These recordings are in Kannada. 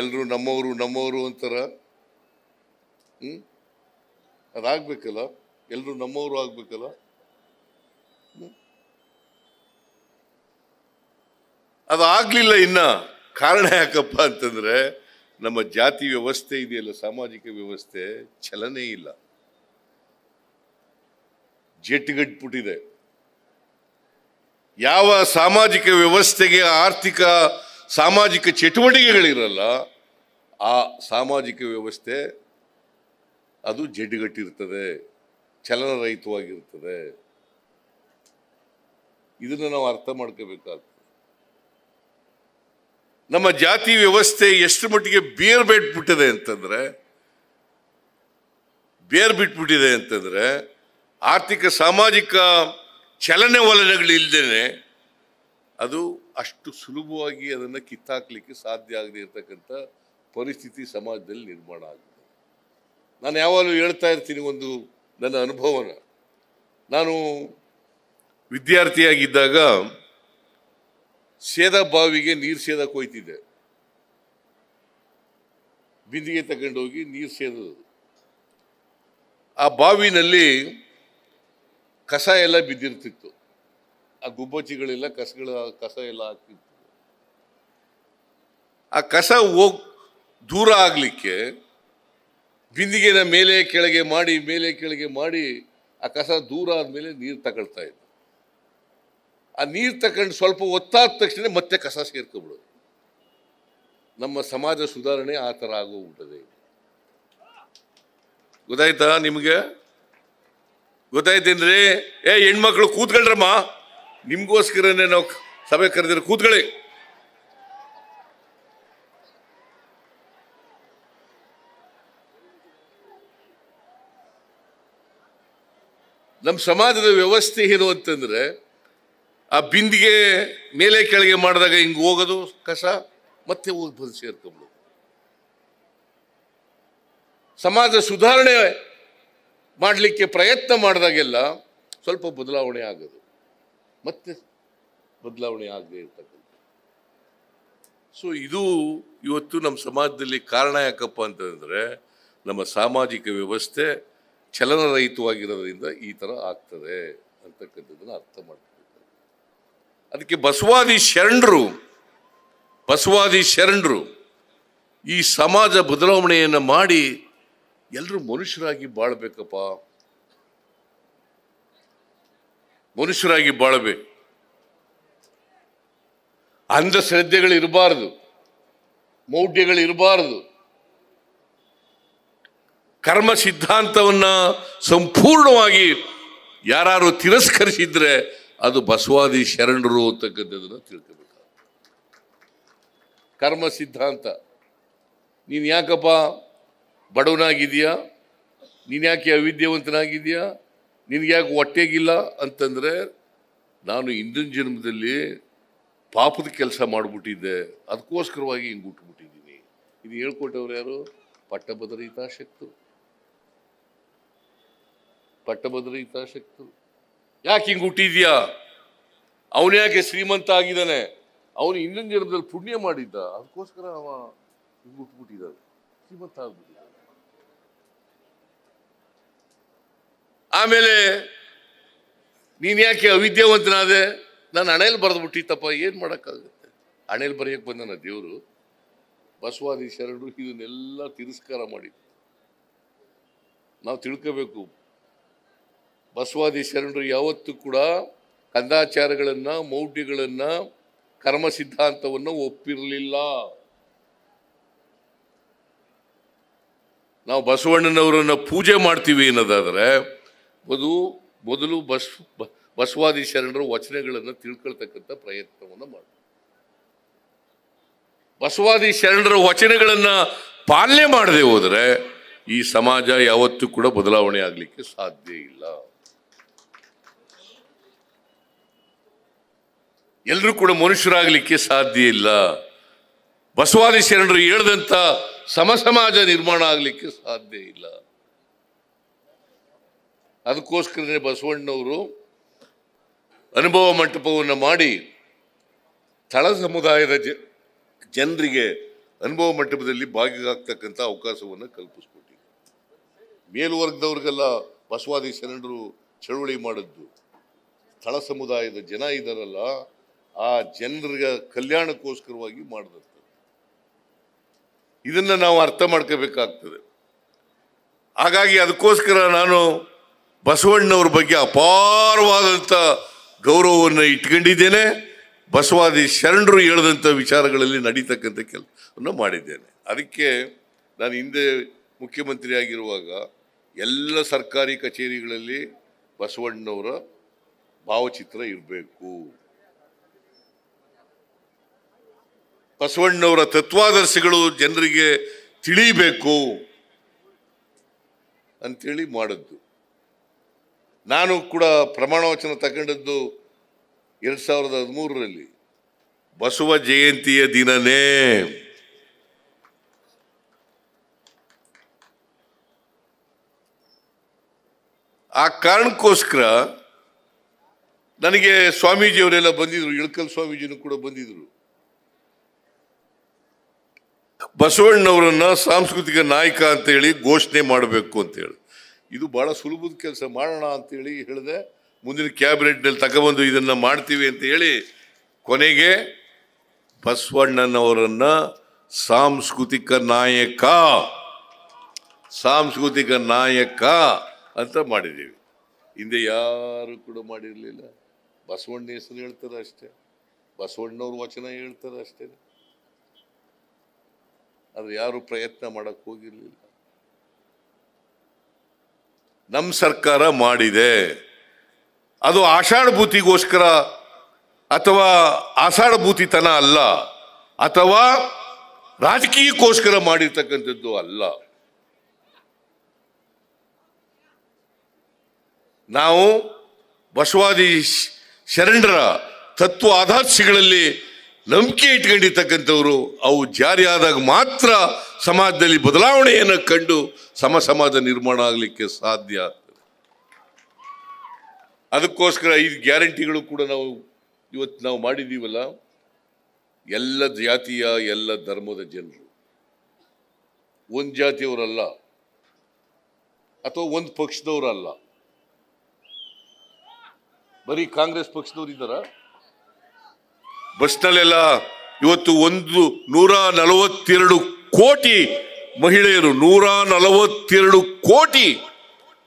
ಎಲ್ಲರೂ ನಮ್ಮವರು ನಮ್ಮವರು ಅಂತಾರ ಹ್ಞೂ ಅದಾಗ್ಬೇಕಲ್ಲ ಎಲ್ಲರೂ ನಮ್ಮವರು ಆಗಬೇಕಲ್ಲ ಆಗಲಿಲ್ಲ ಇನ್ನ ಕಾರಣ ಯಾಕಪ್ಪ ಅಂತಂದ್ರೆ ನಮ್ಮ ಜಾತಿ ವ್ಯವಸ್ಥೆ ಇದೆಯಲ್ಲ ಸಾಮಾಜಿಕ ವ್ಯವಸ್ಥೆ ಚಲನೆ ಇಲ್ಲ ಜೆಟ್ಗಟ್ಬಿಟ್ಟಿದೆ ಯಾವ ಸಾಮಾಜಿಕ ವ್ಯವಸ್ಥೆಗೆ ಆರ್ಥಿಕ ಸಾಮಾಜಿಕ ಚಟುವಟಿಕೆಗಳಿರಲ್ಲ ಆ ಸಾಮಾಜಿಕ ವ್ಯವಸ್ಥೆ ಅದು ಜಡ್ಡುಗಟ್ಟಿರ್ತದೆ ಚಲನರಹಿತವಾಗಿರ್ತದೆ ಇದನ್ನು ನಾವು ಅರ್ಥ ಮಾಡ್ಕೋಬೇಕಾಗ್ತದೆ ನಮ್ಮ ಜಾತಿ ವ್ಯವಸ್ಥೆ ಎಷ್ಟು ಮಟ್ಟಿಗೆ ಬೇರ್ ಬಿಟ್ಬಿಟ್ಟಿದೆ ಅಂತಂದರೆ ಬೇರ್ ಬಿಟ್ಬಿಟ್ಟಿದೆ ಅಂತಂದರೆ ಆರ್ಥಿಕ ಸಾಮಾಜಿಕ ಚಲನೆ ವಲನಗಳಿಲ್ಲದೇ ಅದು ಅಷ್ಟು ಸುಲಭವಾಗಿ ಅದನ್ನು ಕಿತ್ತಾಕ್ಲಿಕ್ಕೆ ಸಾಧ್ಯ ಆಗದೆ ಇರತಕ್ಕಂಥ ಪರಿಸ್ಥಿತಿ ಸಮಾಜದಲ್ಲಿ ನಿರ್ಮಾಣ ಆಗುತ್ತೆ ನಾನು ಯಾವಾಗಲೂ ಹೇಳ್ತಾ ಇರ್ತೀನಿ ಒಂದು ನನ್ನ ಅನುಭವನ ನಾನು ವಿದ್ಯಾರ್ಥಿಯಾಗಿದ್ದಾಗ ಸೇದ ಬಾವಿಗೆ ನೀರು ಸೇದ ಕೊಯ್ತಿದ್ದೆ ಬಿಂದಿಗೆ ತಗೊಂಡೋಗಿ ನೀರು ಸೇದೋದು ಆ ಬಾವಿನಲ್ಲಿ ಕಸ ಎಲ್ಲ ಬಿದ್ದಿರ್ತಿತ್ತು ಆ ಗುಬ್ಬಚ್ಚಿಗಳೆಲ್ಲ ಕಸಗಳ ಕಸ ಎಲ್ಲ ಹಾಕ್ತಿತ್ತು ಆ ಕಸ ಹೋಗಿ ದೂರ ಆಗಲಿಕ್ಕೆ ಬಿಂದಿಗೆನ ಮೇಲೆ ಕೆಳಗೆ ಮಾಡಿ ಮೇಲೆ ಕೆಳಗೆ ಮಾಡಿ ಆ ಕಸ ದೂರ ಆದಮೇಲೆ ನೀರು ತಗೊಳ್ತಾ ಇದ್ದ ಆ ನೀರು ತಗೊಂಡು ಸ್ವಲ್ಪ ಒತ್ತಾದ ತಕ್ಷಣ ಮತ್ತೆ ಕಸ ಸೇರ್ಕೊಬಿಡೋದು ನಮ್ಮ ಸಮಾಜ ಸುಧಾರಣೆ ಆ ಥರ ಆಗೋಗ್ಬಿಟ್ಟದೆ ಗೊತ್ತಾಯ್ತಾ ನಿಮಗೆ ಗೊತ್ತಾಯ್ತೇನ್ರಿ ಏ ಹೆಣ್ಮಕ್ಳು ಕೂತ್ಕೊಳ್ರಮ್ಮ ನಿಮಗೋಸ್ಕರನೇ ನಾವು ಸಭೆ ಕರೆದಿರೋ ಕೂತ್ಕೊಳ್ಳಿ ನಮ್ಮ ಸಮಾಜದ ವ್ಯವಸ್ಥೆ ಏನು ಅಂತಂದರೆ ಆ ಬಿಂದಿಗೆ ಮೇಲೆ ಕೆಳಗೆ ಮಾಡಿದಾಗ ಹಿಂಗೆ ಹೋಗೋದು ಕಸ ಮತ್ತೆ ಹೋಗಿ ಬಂದು ಸೇರ್ಕೊಂಡು ಸಮಾಜ ಸುಧಾರಣೆ ಮಾಡಲಿಕ್ಕೆ ಪ್ರಯತ್ನ ಮಾಡಿದಾಗೆಲ್ಲ ಸ್ವಲ್ಪ ಬದಲಾವಣೆ ಆಗೋದು ಮತ್ತೆ ಬದಲಾವಣೆ ಆಗದೆ ಇರ್ತಕ್ಕಂಥ ಸೊ ಇದು ಇವತ್ತು ನಮ್ಮ ಸಮಾಜದಲ್ಲಿ ಕಾರಣ ಯಾಕಪ್ಪ ಅಂತಂದರೆ ನಮ್ಮ ಸಾಮಾಜಿಕ ವ್ಯವಸ್ಥೆ ಚಲನರಹಿತವಾಗಿರೋದ್ರಿಂದ ಈ ಥರ ಆಗ್ತದೆ ಅಂತಕ್ಕಂಥದ್ದನ್ನು ಅರ್ಥ ಮಾಡ್ಕೊಳ್ತಾರೆ ಅದಕ್ಕೆ ಬಸವಾದಿ ಶರಣರು ಬಸವಾದಿ ಶರಣರು ಈ ಸಮಾಜ ಬದಲಾವಣೆಯನ್ನು ಮಾಡಿ ಎಲ್ಲರೂ ಮನುಷ್ಯರಾಗಿ ಬಾಳ್ಬೇಕಪ್ಪ ಮನುಷ್ಯರಾಗಿ ಬಾಳ್ಬೇಕು ಮೌಢ್ಯಗಳು ಮೌಢ್ಯಗಳಿರಬಾರ್ದು ಕರ್ಮ ಸಿದ್ಧಾಂತವನ್ನು ಸಂಪೂರ್ಣವಾಗಿ ಯಾರು ತಿರಸ್ಕರಿಸಿದ್ರೆ ಅದು ಬಸವಾದಿ ಶರಣರು ಅಂತಕ್ಕಂಥದ್ದನ್ನು ತಿಳ್ಕೊಬೇಕು ಕರ್ಮ ಸಿದ್ಧಾಂತ ನೀನು ಯಾಕಪ್ಪ ಬಡವನಾಗಿದೆಯಾ ನೀನು ಯಾಕೆ ಅವಿದ್ಯಾವಂತನಾಗಿದೆಯಾ ನಿನಗೆ ಯಾಕೆ ಹೊಟ್ಟೆಗಿಲ್ಲ ಅಂತಂದರೆ ನಾನು ಹಿಂದಿನ ಜನ್ಮದಲ್ಲಿ ಪಾಪದ ಕೆಲಸ ಮಾಡಿಬಿಟ್ಟಿದ್ದೆ ಅದಕ್ಕೋಸ್ಕರವಾಗಿ ಹಿಂಗೆ ಉಟ್ಬಿಟ್ಟಿದ್ದೀನಿ ಇದು ಹೇಳ್ಕೊಟ್ಟವ್ರು ಯಾರು ಹಿತಾಶಕ್ತರು ಪಟ್ಟಭದ್ರ ಹಿತಾಸಕ್ತರು ಯಾಕೆ ಹಿಂಗೆ ಹುಟ್ಟಿದ್ಯಾ ಅವನು ಯಾಕೆ ಶ್ರೀಮಂತ ಆಗಿದ್ದಾನೆ ಅವನು ಇನ್ನೊಂದು ಜನದಲ್ಲಿ ಪುಣ್ಯ ಮಾಡಿದ್ದ ಅದಕ್ಕೋಸ್ಕರ ಅವ ಹಿಂಗೆ ಹುಟ್ಬಿಟ್ಟಿದ್ದಾನೆ ಶ್ರೀಮಂತ ಆಗ್ಬಿಟ್ಟಿದ್ದ ಆಮೇಲೆ ನೀನು ಯಾಕೆ ಅವಿದ್ಯಾವಂತನಾದೆ ನಾನು ಹಣೆಯಲ್ಲಿ ಬರೆದು ಬಿಟ್ಟಿತ್ತಪ್ಪ ಏನು ಮಾಡೋಕ್ಕಾಗುತ್ತೆ ಹಣೆಯಲ್ಲಿ ಬರೆಯೋಕ್ಕೆ ಬಂದ ದೇವರು ಬಸವಾದಿ ಶರಣರು ಇದನ್ನೆಲ್ಲ ತಿರಸ್ಕಾರ ಮಾಡಿದ್ರು ನಾವು ತಿಳ್ಕೋಬೇಕು ಬಸವಾದಿ ಶರಣರು ಯಾವತ್ತೂ ಕೂಡ ಕಂದಾಚಾರಗಳನ್ನು ಮೌಢ್ಯಗಳನ್ನು ಕರ್ಮ ಸಿದ್ಧಾಂತವನ್ನು ಒಪ್ಪಿರಲಿಲ್ಲ ನಾವು ಬಸವಣ್ಣನವರನ್ನು ಪೂಜೆ ಮಾಡ್ತೀವಿ ಅನ್ನೋದಾದರೆ ಅದು ಮೊದಲು ಬಸ್ ಬಸವಾದಿ ಶರಣರ ವಚನಗಳನ್ನು ತಿಳ್ಕೊಳ್ತಕ್ಕಂಥ ಪ್ರಯತ್ನವನ್ನು ಮಾಡಿ ಬಸವಾದಿ ಶರಣರ ವಚನಗಳನ್ನು ಪಾಲನೆ ಮಾಡದೆ ಹೋದರೆ ಈ ಸಮಾಜ ಯಾವತ್ತೂ ಕೂಡ ಬದಲಾವಣೆ ಆಗಲಿಕ್ಕೆ ಸಾಧ್ಯ ಇಲ್ಲ ಎಲ್ಲರೂ ಕೂಡ ಮನುಷ್ಯರಾಗಲಿಕ್ಕೆ ಸಾಧ್ಯ ಇಲ್ಲ ಬಸವಾದಿ ಶರಣರು ಹೇಳ್ದಂಥ ಸಮಸಮಾಜ ನಿರ್ಮಾಣ ಆಗಲಿಕ್ಕೆ ಸಾಧ್ಯ ಇಲ್ಲ ಅದಕ್ಕೋಸ್ಕರನೇ ಬಸವಣ್ಣವರು ಅನುಭವ ಮಂಟಪವನ್ನು ಮಾಡಿ ತಳ ಸಮುದಾಯದ ಜ ಜನರಿಗೆ ಅನುಭವ ಮಂಟಪದಲ್ಲಿ ಭಾಗಿಯಾಗ್ತಕ್ಕಂಥ ಅವಕಾಶವನ್ನು ಕಲ್ಪಿಸ್ಕೊಟ್ಟಿದೆ ಮೇಲ್ವರ್ಗದವ್ರಿಗೆಲ್ಲ ಬಸವಾದಿ ಶರಣರು ಚಳುವಳಿ ಮಾಡಿದ್ದು ತಳ ಸಮುದಾಯದ ಜನ ಇದ್ದಾರಲ್ಲ ಆ ಜನರಿಗೆ ಕಲ್ಯಾಣಕ್ಕೋಸ್ಕರವಾಗಿ ಮಾಡಿದಂಥದ್ದು ಇದನ್ನು ನಾವು ಅರ್ಥ ಮಾಡ್ಕೋಬೇಕಾಗ್ತದೆ ಹಾಗಾಗಿ ಅದಕ್ಕೋಸ್ಕರ ನಾನು ಬಸವಣ್ಣವ್ರ ಬಗ್ಗೆ ಅಪಾರವಾದಂಥ ಗೌರವವನ್ನು ಇಟ್ಕೊಂಡಿದ್ದೇನೆ ಬಸವಾದಿ ಶರಣರು ಹೇಳಿದಂಥ ವಿಚಾರಗಳಲ್ಲಿ ನಡೀತಕ್ಕಂಥ ಕೆಲಸವನ್ನು ಮಾಡಿದ್ದೇನೆ ಅದಕ್ಕೆ ನಾನು ಹಿಂದೆ ಮುಖ್ಯಮಂತ್ರಿ ಆಗಿರುವಾಗ ಎಲ್ಲ ಸರ್ಕಾರಿ ಕಚೇರಿಗಳಲ್ಲಿ ಬಸವಣ್ಣವರ ಭಾವಚಿತ್ರ ಇರಬೇಕು ಬಸವಣ್ಣವರ ತತ್ವಾದರ್ಶಗಳು ಜನರಿಗೆ ತಿಳಿಬೇಕು ಅಂಥೇಳಿ ಮಾಡಿದ್ದು ನಾನು ಕೂಡ ಪ್ರಮಾಣ ವಚನ ತಗೊಂಡದ್ದು ಎರಡು ಸಾವಿರದ ಹದಿಮೂರರಲ್ಲಿ ಬಸವ ಜಯಂತಿಯ ದಿನನೇ ಆ ಕಾರಣಕ್ಕೋಸ್ಕರ ನನಗೆ ಸ್ವಾಮೀಜಿಯವರೆಲ್ಲ ಬಂದಿದ್ರು ಇಳಕಲ್ ಸ್ವಾಮೀಜಿನೂ ಕೂಡ ಬಂದಿದ್ರು ಬಸವಣ್ಣವರನ್ನ ಸಾಂಸ್ಕೃತಿಕ ನಾಯಕ ಅಂತೇಳಿ ಘೋಷಣೆ ಮಾಡಬೇಕು ಅಂತೇಳಿ ಇದು ಬಹಳ ಸುಲಭದ ಕೆಲಸ ಮಾಡೋಣ ಅಂತೇಳಿ ಹೇಳಿದೆ ಮುಂದಿನ ಕ್ಯಾಬಿನೆಟ್ನಲ್ಲಿ ತಗೊಬಂದು ಇದನ್ನು ಮಾಡ್ತೀವಿ ಅಂತ ಹೇಳಿ ಕೊನೆಗೆ ಬಸವಣ್ಣನವರನ್ನು ಸಾಂಸ್ಕೃತಿಕ ನಾಯಕ ಸಾಂಸ್ಕೃತಿಕ ನಾಯಕ ಅಂತ ಮಾಡಿದ್ದೀವಿ ಹಿಂದೆ ಯಾರು ಕೂಡ ಮಾಡಿರಲಿಲ್ಲ ಬಸವಣ್ಣ ಹೆಸರು ಹೇಳ್ತಾರೆ ಅಷ್ಟೇ ಬಸವಣ್ಣವ್ರ ವಚನ ಹೇಳ್ತಾರೆ ಅಷ್ಟೇ ಅದು ಯಾರು ಪ್ರಯತ್ನ ಮಾಡಕ್ಕೆ ಹೋಗಿರಲಿಲ್ಲ ನಮ್ಮ ಸರ್ಕಾರ ಮಾಡಿದೆ ಅದು ಆಷಾಢಭೂತಿಗೋಸ್ಕರ ಅಥವಾ ಆಷಾಢಭೂತಿತನ ಅಲ್ಲ ಅಥವಾ ರಾಜಕೀಯಕ್ಕೋಸ್ಕರ ಮಾಡಿರ್ತಕ್ಕಂಥದ್ದು ಅಲ್ಲ ನಾವು ಬಸವಾದಿ ಶರಣರ ತತ್ವ ಆದಾಶಿಗಳಲ್ಲಿ ನಂಬಿಕೆ ಇಟ್ಕೊಂಡಿರ್ತಕ್ಕಂಥವ್ರು ಅವು ಜಾರಿ ಆದಾಗ ಮಾತ್ರ ಸಮಾಜದಲ್ಲಿ ಬದಲಾವಣೆಯನ್ನು ಕಂಡು ಸಮ ಸಮಾಜ ನಿರ್ಮಾಣ ಆಗಲಿಕ್ಕೆ ಸಾಧ್ಯ ಅದಕ್ಕೋಸ್ಕರ ಈ ಗ್ಯಾರಂಟಿಗಳು ಕೂಡ ನಾವು ಇವತ್ತು ನಾವು ಮಾಡಿದ್ದೀವಲ್ಲ ಎಲ್ಲ ಜಾತಿಯ ಎಲ್ಲ ಧರ್ಮದ ಜನರು ಒಂದು ಜಾತಿಯವರಲ್ಲ ಅಥವಾ ಒಂದು ಪಕ್ಷದವರಲ್ಲ ಬರೀ ಕಾಂಗ್ರೆಸ್ ಪಕ್ಷದವ್ರು ಇದ್ದಾರಾ ಬಸ್ನಲ್ಲೆಲ್ಲ ಇವತ್ತು ಒಂದು ನೂರ ನಲವತ್ತೆರಡು ಕೋಟಿ ಮಹಿಳೆಯರು ನೂರ ನಲವತ್ತೆರಡು ಕೋಟಿ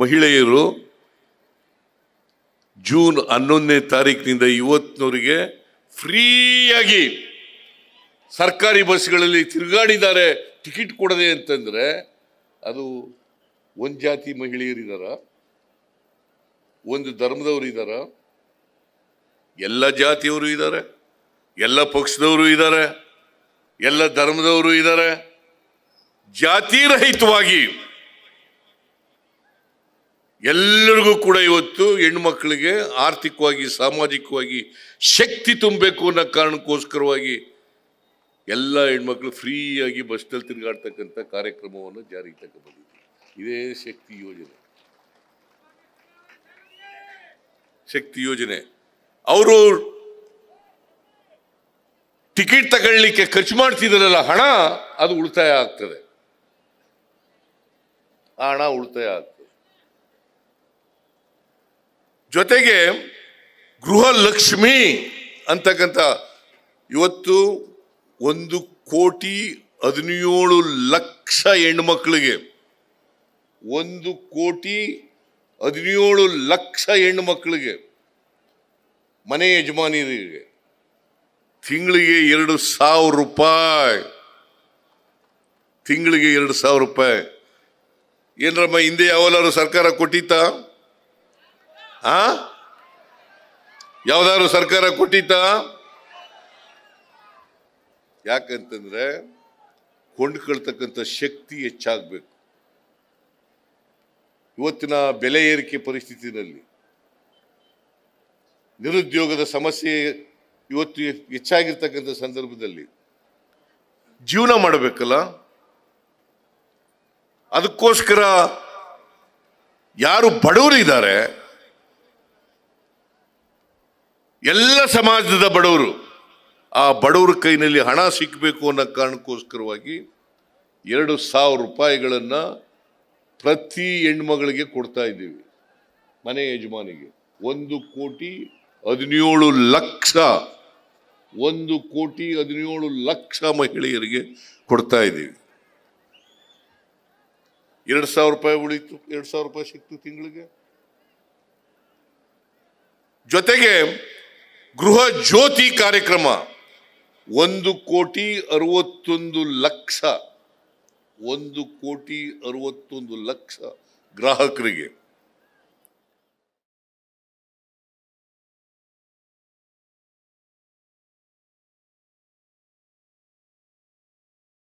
ಮಹಿಳೆಯರು ಜೂನ್ ಹನ್ನೊಂದನೇ ತಾರೀಕಿನಿಂದ ಇವತ್ತಿನವರಿಗೆ ಫ್ರೀಯಾಗಿ ಸರ್ಕಾರಿ ಬಸ್ಗಳಲ್ಲಿ ತಿರುಗಾಡಿದ್ದಾರೆ ಟಿಕೆಟ್ ಕೊಡದೆ ಅಂತಂದರೆ ಅದು ಒಂದು ಜಾತಿ ಮಹಿಳೆಯರಿದಾರ ಒಂದು ಧರ್ಮದವರು ಇದ್ದಾರ ಎಲ್ಲ ಜಾತಿಯವರು ಇದ್ದಾರೆ ಎಲ್ಲ ಪಕ್ಷದವರು ಇದ್ದಾರೆ ಎಲ್ಲ ಧರ್ಮದವರು ಇದ್ದಾರೆ ಜಾತಿ ರಹಿತವಾಗಿ ಎಲ್ಲರಿಗೂ ಕೂಡ ಇವತ್ತು ಹೆಣ್ಮಕ್ಳಿಗೆ ಆರ್ಥಿಕವಾಗಿ ಸಾಮಾಜಿಕವಾಗಿ ಶಕ್ತಿ ತುಂಬಬೇಕು ಅನ್ನೋ ಕಾರಣಕ್ಕೋಸ್ಕರವಾಗಿ ಎಲ್ಲ ಹೆಣ್ಮಕ್ಳು ಫ್ರೀಯಾಗಿ ಬಸ್ನಲ್ಲಿ ತಿರುಗಾಡ್ತಕ್ಕಂಥ ಕಾರ್ಯಕ್ರಮವನ್ನು ಜಾರಿಗೆ ಬಂದಿದೆ ಇದೇ ಶಕ್ತಿ ಯೋಜನೆ ಶಕ್ತಿ ಯೋಜನೆ ಅವರು ಟಿಕೆಟ್ ತಗೊಳ್ಳಿಕ್ಕೆ ಖರ್ಚು ಮಾಡ್ತಿದ್ರಲ್ಲ ಹಣ ಅದು ಉಳಿತಾಯ ಆಗ್ತದೆ ಆ ಹಣ ಉಳಿತಾಯ ಆಗ್ತದೆ ಜೊತೆಗೆ ಗೃಹಲಕ್ಷ್ಮಿ ಅಂತಕ್ಕಂಥ ಇವತ್ತು ಒಂದು ಕೋಟಿ ಹದಿನೇಳು ಲಕ್ಷ ಮಕ್ಕಳಿಗೆ ಒಂದು ಕೋಟಿ ಹದಿನೇಳು ಲಕ್ಷ ಹೆಣ್ಣು ಮಕ್ಕಳಿಗೆ ಮನೆ ಯಜಮಾನಿಯರಿಗೆ ತಿಂಗಳಿಗೆ ಎರಡು ಸಾವಿರ ರೂಪಾಯಿ ತಿಂಗಳಿಗೆ ಎರಡು ಸಾವಿರ ರೂಪಾಯಿ ಏನರಮ್ಮ ಹಿಂದೆ ಯಾವಲ್ಲಾರು ಸರ್ಕಾರ ಕೊಟ್ಟಿತ್ತ ಆ ಯಾವ್ದಾದ್ರು ಸರ್ಕಾರ ಕೊಟ್ಟಿತ್ತ ಯಾಕಂತಂದ್ರೆ ಕೊಂಡ್ಕೊಳ್ತಕ್ಕಂಥ ಶಕ್ತಿ ಹೆಚ್ಚಾಗಬೇಕು ಇವತ್ತಿನ ಬೆಲೆ ಏರಿಕೆ ಪರಿಸ್ಥಿತಿನಲ್ಲಿ ನಿರುದ್ಯೋಗದ ಸಮಸ್ಯೆ ಇವತ್ತು ಹೆಚ್ಚಾಗಿರ್ತಕ್ಕಂಥ ಸಂದರ್ಭದಲ್ಲಿ ಜೀವನ ಮಾಡಬೇಕಲ್ಲ ಅದಕ್ಕೋಸ್ಕರ ಯಾರು ಬಡವರು ಇದ್ದಾರೆ ಎಲ್ಲ ಸಮಾಜದ ಬಡವರು ಆ ಬಡವರ ಕೈನಲ್ಲಿ ಹಣ ಸಿಕ್ಕಬೇಕು ಅನ್ನೋ ಕಾರಣಕ್ಕೋಸ್ಕರವಾಗಿ ಎರಡು ಸಾವಿರ ರೂಪಾಯಿಗಳನ್ನು ಪ್ರತಿ ಹೆಣ್ಮಗಳಿಗೆ ಕೊಡ್ತಾ ಇದ್ದೀವಿ ಮನೆ ಯಜಮಾನಿಗೆ ಒಂದು ಕೋಟಿ ಹದಿನೇಳು ಲಕ್ಷ ಒಂದು ಕೋಟಿ ಹದಿನೇಳು ಲಕ್ಷ ಮಹಿಳೆಯರಿಗೆ ಕೊಡ್ತಾ ಇದ್ದೀವಿ ಎರಡು ಸಾವಿರ ರೂಪಾಯಿ ಉಳಿತು ಎರಡು ಸಾವಿರ ರೂಪಾಯಿ ಸಿಕ್ತು ತಿಂಗಳಿಗೆ ಜೊತೆಗೆ ಗೃಹ ಜ್ಯೋತಿ ಕಾರ್ಯಕ್ರಮ ಒಂದು ಕೋಟಿ ಅರವತ್ತೊಂದು ಲಕ್ಷ ಒಂದು ಕೋಟಿ ಅರವತ್ತೊಂದು ಲಕ್ಷ ಗ್ರಾಹಕರಿಗೆ